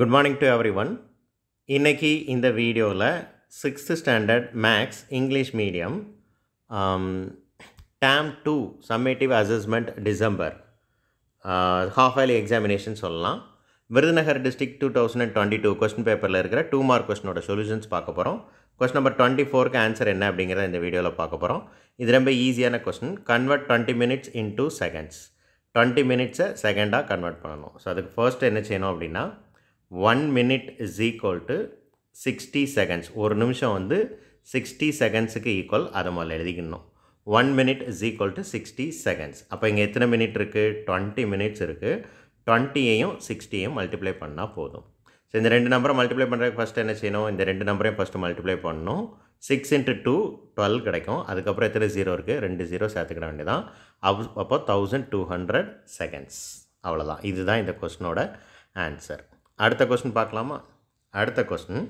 good morning to everyone இன்றைக்கி இந்த வீடியோவில் sixth standard maths English medium term two summative assessment December half yearly examination சொல்லலாம் Virudhunagar district two thousand and twenty two question பேப்பரில் இருக்கிற two mark கொஸ்டினோட solutions பார்க்க போகிறோம் question number twenty ஃபோருக்கு ஆன்சர் என்ன அப்படிங்கிறத இந்த வீடியோவில் பார்க்க போகிறோம் இது ரொம்ப ஈஸியான question convert twenty minutes into seconds twenty மினிட்ஸை செகண்டாக கன்வெர்ட் பண்ணணும் ஸோ அதுக்கு ஃபர்ஸ்ட் என்ன செய்யணும் அப்படின்னா one minute is equal to sixty seconds ஒரு நிமிஷம் வந்து சிக்ஸ்டி செகண்ட்ஸுக்கு ஈக்குவல் அதை முதல்ல எழுதிக்கணும் one minute is equal to sixty seconds அப்போ இங்கே எத்தனை மினிட் இருக்குது டுவெண்ட்டி மினிட்ஸ் இருக்குது டுவெண்ட்டியையும் சிக்ஸ்டியையும் மல்டிப்ளை பண்ணால் போதும் ஸோ இந்த ரெண்டு நம்பரை மல்டிப்ளை பண்ணுறதுக்கு ஃபஸ்ட்டு என்ன செய்யணும் இந்த ரெண்டு நம்பரையும் ஃபஸ்ட்டு மல்டிப்ளை பண்ணணும் சிக்ஸ் இன்ட்டு டூ டுவெல் கிடைக்கும் அதுக்கப்புறம் எத்தனை ஜீரோ இருக்குது ரெண்டு ஜீரோ சேர்த்துக்கிட வேண்டியதான் அவ் அப்போ தௌசண்ட் டூ ஹண்ட்ரட் செகண்ட்ஸ் அவ்வளோதான் இதுதான் இந்த கொஸ்டினோட ஆன்சர் அடுத்த கொஸ்டின் பார்க்கலாமா அடுத்த கொஸ்டின்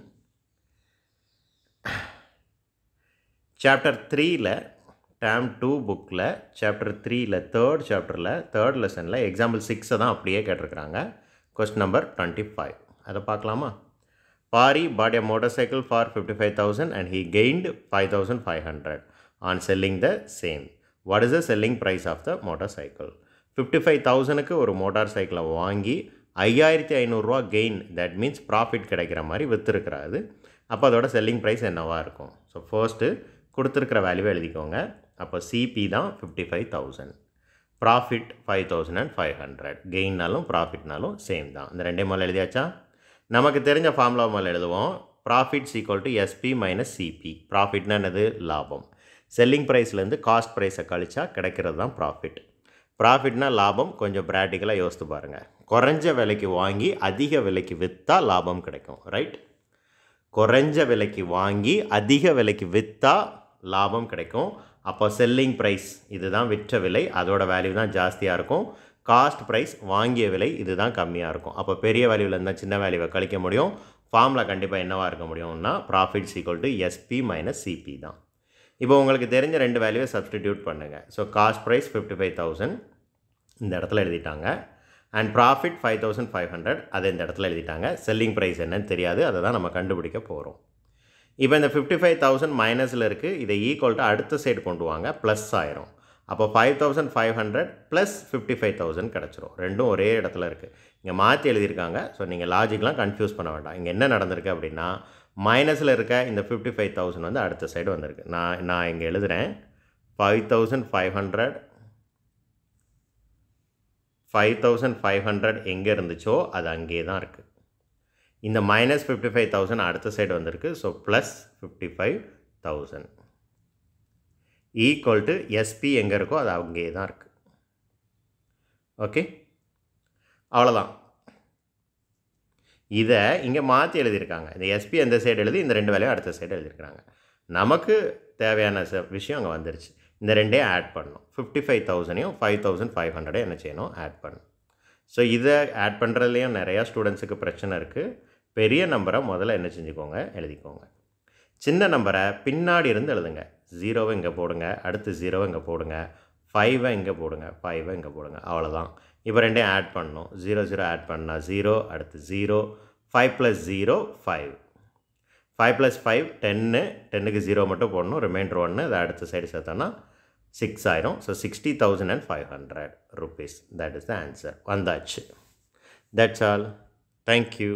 சாப்டர் த்ரீயில் டேம் டூ புக்கில் சாப்டர் த்ரீயில் தேர்ட் சாப்டரில் தேர்ட் லெசனில் எக்ஸாம்பிள் சிக்ஸை தான் அப்படியே கேட்டிருக்கிறாங்க கொஸ்டின் நம்பர் டுவெண்ட்டி ஃபைவ் அதை பார்க்கலாமா பாரி பாடிய motor motorcycle for fifty five thousand and he gained five thousand five hundred on selling the same what is the selling price of the motorcycle fifty five தௌசண்ட்க்கு ஒரு motor சைக்கிளை வாங்கி ஐயாயிரத்தி ஐநூறுரூவா gain that means profit கிடைக்கிற மாதிரி விற்றுருக்கிறாரு அப்போ அதோட செல்லிங் ப்ரைஸ் என்னவாக இருக்கும் ஸோ ஃபர்ஸ்ட்டு கொடுத்துருக்கிற வேல்யூவை எழுதிக்கோங்க அப்போ சிபி தான் fifty five thousand profit five thousand and five hundred கெயின்னாலும் ப்ராஃபிட்னாலும் சேம் தான் இந்த ரெண்டே மேலே எழுதியாச்சா நமக்கு தெரிஞ்ச ஃபார்முலா மேலே எழுதுவோம் profit equal to SP minus CP ப்ராஃபிட்னா என்னது லாபம் செல்லிங் ப்ரைஸ்லேருந்து காஸ்ட் ப்ரைஸை கழிச்சா கிடைக்கிறது தான் ப்ராஃபிட் ப்ராஃபிட்னால் லாபம் கொஞ்சம் ப்ராக்டிக்கலாக யோசித்து பாருங்கள் குறைஞ்ச விலைக்கு வாங்கி அதிக விலைக்கு விற்றா லாபம் கிடைக்கும் ரைட் குறைஞ்ச விலைக்கு வாங்கி அதிக விலைக்கு விற்றா லாபம் கிடைக்கும் அப்போ செல்லிங் ப்ரைஸ் இதுதான் விற்ற விலை அதோடய வேல்யூ தான் ஜாஸ்தியாக இருக்கும் காஸ்ட் ப்ரைஸ் வாங்கிய விலை இதுதான் கம்மியாக இருக்கும் அப்போ பெரிய வேல்யூவில் இருந்தால் சின்ன வேல்யூவை கழிக்க முடியும் ஃபார்மில் கண்டிப்பாக என்னவாக இருக்க முடியும்னா profit equal to SP minus CP தான் இப்போ உங்களுக்கு தெரிஞ்ச ரெண்டு வேல்யூவை சப்ஸ்டிடியூட் பண்ணுங்கள் so cost price fifty five thousand இந்த இடத்துல எழுதிட்டாங்க and profit five thousand five hundred அதை இந்த இடத்துல எழுதிட்டாங்க செல்லிங் ப்ரைஸ் என்னன்னு தெரியாது அதை தான் நம்ம கண்டுபிடிக்க போகிறோம் இப்போ இந்த ஃபிஃப்டி ஃபைவ் தௌசண்ட் மைனஸில் இருக்குது இதை டு அடுத்த சைடு கொண்டு வாங்க ப்ளஸ் ஆயிரும் அப்போ five thousand five hundred plus fifty five thousand கிடச்சிரும் ரெண்டும் ஒரே இடத்துல இருக்குது இங்கே மாற்றி எழுதியிருக்காங்க ஸோ நீங்கள் லாஜிக்லாம் கன்ஃபியூஸ் பண்ண வேண்டாம் இங்கே என்ன நடந்திருக்கு அப்படின்னா மைனஸில் இருக்க இந்த ஃபிஃப்டி ஃபைவ் தௌசண்ட் வந்து அடுத்த சைடு வந்திருக்கு நான் நான் இங்கே எழுதுகிறேன் five thousand five hundred five thousand five hundred எங்கே இருந்துச்சோ அது அங்கேயே தான் இருக்குது இந்த மைனஸ் ஃபிஃப்டி ஃபைவ் தௌசண்ட் அடுத்த சைடு வந்திருக்கு so plus fifty five thousand equal to SP எங்கே இருக்கோ அது அங்கேயே தான் இருக்குது ஓகே அவ்வளோதான் இதை இங்கே மாற்றி எழுதியிருக்காங்க இந்த எஸ்பி அந்த சைடு எழுதி இந்த ரெண்டு வேலையும் அடுத்த சைடு எழுதியிருக்காங்க நமக்கு தேவையான ச விஷயம் அங்கே வந்துருச்சு இந்த ரெண்டையும் ஆட் பண்ணணும் ஃபிஃப்டி ஃபைவ் தௌசண்டையும் ஃபைவ் தௌசண்ட் ஃபைவ் ஹண்ட்ரடே என்ன செய்யணும் ஆட் பண்ணணும் ஸோ இதை ஆட் பண்ணுறதுலையும் நிறையா ஸ்டூடெண்ட்ஸுக்கு பிரச்சனை இருக்குது பெரிய நம்பரை முதல்ல என்ன செஞ்சுக்கோங்க எழுதிக்கோங்க சின்ன நம்பரை பின்னாடி இருந்து எழுதுங்க ஜீரோவை இங்கே போடுங்க அடுத்து ஜீரோவை இங்கே போடுங்க ஃபைவை இங்கே போடுங்க ஃபைவை இங்கே போடுங்க அவ்வளோதான் இப்போ ரெண்டையும் ஆட் பண்ணணும் ஜீரோ ஜீரோ ஆட் பண்ணால் ஜீரோ அடுத்து zero five plus zero five five plus five டென்னு டென்னுக்கு ஜீரோ மட்டும் போடணும் ரிமைண்டர் ஒன்று அதை அடுத்த சைடு சேர்த்தோன்னா சிக்ஸ் ஆயிரும் so sixty thousand and five hundred rupees that is the answer வந்தாச்சு தட்ஸ் ஆல் தேங்க்யூ